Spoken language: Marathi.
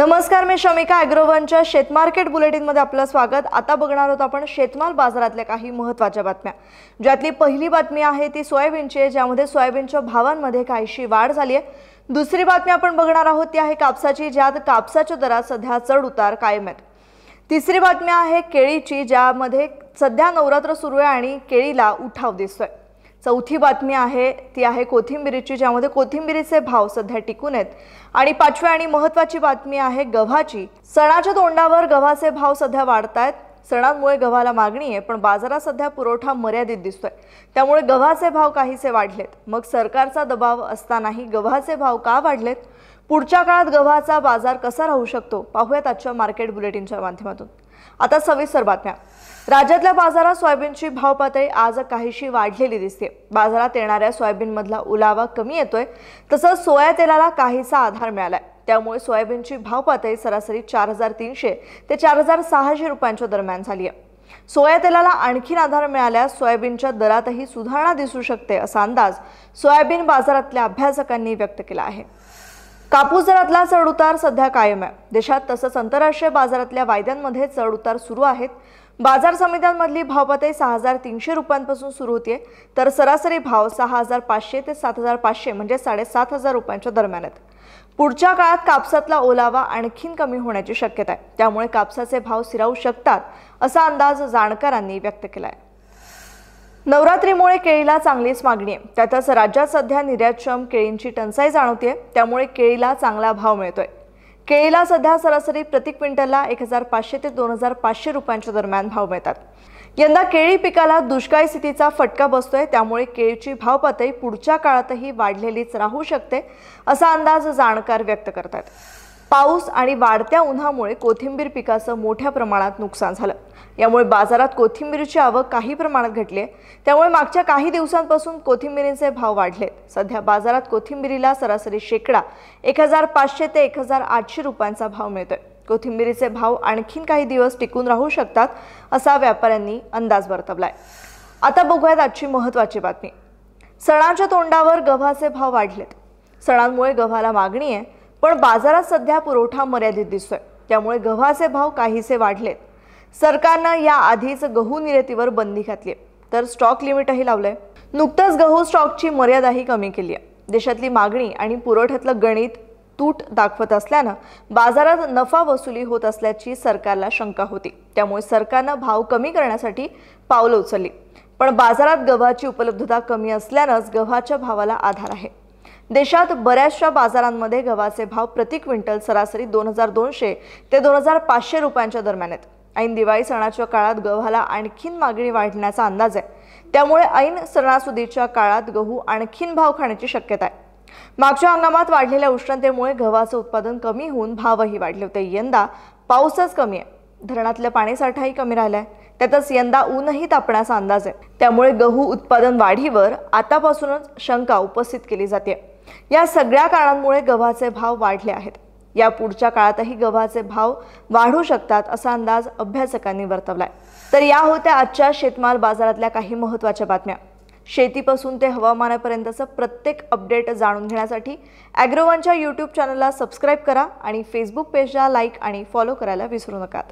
नमस्कार मी शमिका अॅग्रोवनच्या शेतमार्केट बुलेटिनमध्ये आपलं स्वागत आता बघणार आहोत आपण शेतमाल बाजारातल्या काही महत्त्वाच्या बातम्या ज्यातली पहिली बातमी आहे ती सोयाबीनची आहे ज्यामध्ये सोयाबीनच्या भावांमध्ये काहीशी वाढ झाली आहे दुसरी बातमी आपण बघणार आहोत ती आहे कापसाची ज्यात कापसाच्या दरात सध्या चढ उतार कायम आहेत तिसरी बातमी आहे केळीची ज्यामध्ये सध्या नवरात्र सुरू आहे आणि केळीला उठाव दिसतोय चौथी बातमी आहे ती आहे कोथिंबिरीची ज्यामध्ये कोथिंबिरीचे भाव सध्या टिकून आहेत आणि पाचवी आणि महत्त्वाची बातमी आहे गव्हाची सणाच्या तोंडावर गव्हाचे भाव सध्या वाढत आहेत सणांमुळे गव्हाला मागणी आहे पण बाजारात सध्या पुरवठा मर्यादित दिसतोय त्यामुळे गव्हाचे भाव काहीसे वाढलेत मग सरकारचा दबाव असतानाही गव्हाचे भाव का वाढलेत पुढच्या काळात गव्हाचा बाजार कसा राहू शकतो पाहूयात आजच्या मार्केट बुलेटिनच्या माध्यमातून आता सविस्तर बातम्या राज्यातल्या बाजारात सोयाबीनची भाव पातळी आज काहीशी वाढलेली दिसते बाजारात येणाऱ्या सोयाबीनमधला उलावा कमी येतोय तसंच सोया तेलाला काहीसा आधार मिळालाय त्यामुळे सोयाबीनची भाव पातळी सरासरी चार हजार तीनशे ते चार हजार सहाशे रुपयांच्या दरम्यान झाली आहे सोया तेलाला आणखीन आधार मिळाल्यास सोयाबीनच्या दरातही सुधारणा दिसू शकते असा अंदाज सोयाबीन बाजारातल्या अभ्यासकांनी व्यक्त केला आहे कापूस दरातला चढउतार सध्या कायम आहे देशात तसंच आंतरराष्ट्रीय बाजारातल्या वायद्यांमध्ये चढउतार सुरू आहेत बाजार समित्यांमधली भावपते सहा हजार तीनशे रुपयांपासून सुरू होतीये तर सरासरी भाव सहा हजार पाचशे ते सात हजार पाचशे म्हणजे साडेसात हजार रुपयांच्या दरम्यान आहेत पुढच्या काळात कापसातला ओलावा आणखीन कमी होण्याची शक्यता आहे त्यामुळे कापसाचे भाव सिरावू शकतात असा अंदाज जाणकारांनी व्यक्त केला आहे नवरात्रीमुळे केळीला चांगलीच मागणी आहे त्यातच राज्यात सध्या निर्यातक्षम केळींची टंचाई जाणवते त्यामुळे केळीला चांगला भाव मिळतोय केळीला सध्या सरासरी प्रति क्विंटलला एक हजार पाचशे ते दोन हजार पाचशे रुपयांच्या दरम्यान भाव मिळतात यंदा केळी पिकाला दुष्काळी स्थितीचा फटका बसतोय त्यामुळे केळीची भावपातळी पुढच्या काळातही वाढलेलीच राहू शकते असा अंदाज जाणकार व्यक्त करतात पाऊस आणि वाढत्या उन्हामुळे कोथिंबीर पिकाचं मोठ्या प्रमाणात नुकसान झालं यामुळे बाजारात कोथिंबीरची आवक काही प्रमाणात घटली आहे त्यामुळे मागच्या काही दिवसांपासून कोथिंबीरींचे भाव वाढलेत सध्या बाजारात कोथिंबिरीला सरासरी शेकडा एक हजार पाचशे ते एक हजार आठशे रुपयांचा भाव मिळतोय कोथिंबिरीचे भाव आणखीन काही दिवस टिकून राहू शकतात असा व्यापाऱ्यांनी अंदाज वर्तवलाय आता बघूयात आजची महत्त्वाची बातमी सणाच्या तोंडावर गव्हाचे भाव वाढलेत सणांमुळे गव्हाला मागणी आहे पण बाजारात सध्या पुरवठा मर्यादित दिसतोय त्यामुळे गव्हाचे भाव काहीसे वाढलेत सरकारनं आधीच गहू निर्यातीवर बंदी घातली तर स्टॉक लिमिटही लावलंय नुकतंच गहू स्टॉकची मर्यादाही कमी केली आहे देशातली मागणी आणि पुरवठ्यातलं गणित तूट दाखवत असल्यानं बाजारात नफा वसुली होत असल्याची सरकारला शंका होती त्यामुळे सरकारनं भाव कमी करण्यासाठी पावलं उचलली पण बाजारात गव्हाची उपलब्धता कमी असल्यानंच गव्हाच्या भावाला आधार आहे देशात बऱ्याचशा बाजारांमध्ये गव्हाचे भाव प्रति क्विंटल सरासरी दोन हजार दोनशे ते दोन हजार पाचशे रुपयांच्या दरम्यान आहेत ऐन दिवाळी सणाच्या काळात गव्हाला आणखीन मागणी वाढण्याचा अंदाज आहे त्यामुळे ऐन सणासुदीच्या काळात गहू आणखीन भाव खाण्याची शक्यता आहे मागच्या हंगामात वाढलेल्या उष्णतेमुळे गव्हाचं उत्पादन कमी होऊन भावही वाढले होते यंदा पाऊसच कमी आहे धरणातलं पाणीसाठाही कमी राहिलाय त्यातच यंदा ऊनही तापण्याचा अंदाज आहे त्यामुळे गहू उत्पादन वाढीवर आतापासूनच शंका उपस्थित केली जाते या सगळ्या कारणांमुळे गव्हाचे भाव वाढले आहेत या पुढच्या काळातही गव्हाचे भाव वाढू शकतात असा अंदाज अभ्यासकांनी वर्तवलाय तर या होत्या आजच्या शेतमाल बाजारातल्या काही महत्त्वाच्या बातम्या शेतीपासून ते हवामानापर्यंतचं प्रत्येक अपडेट जाणून घेण्यासाठी अॅग्रोवनच्या यूट्यूब चॅनलला सबस्क्राईब करा आणि फेसबुक पेजला लाईक आणि फॉलो करायला विसरू नका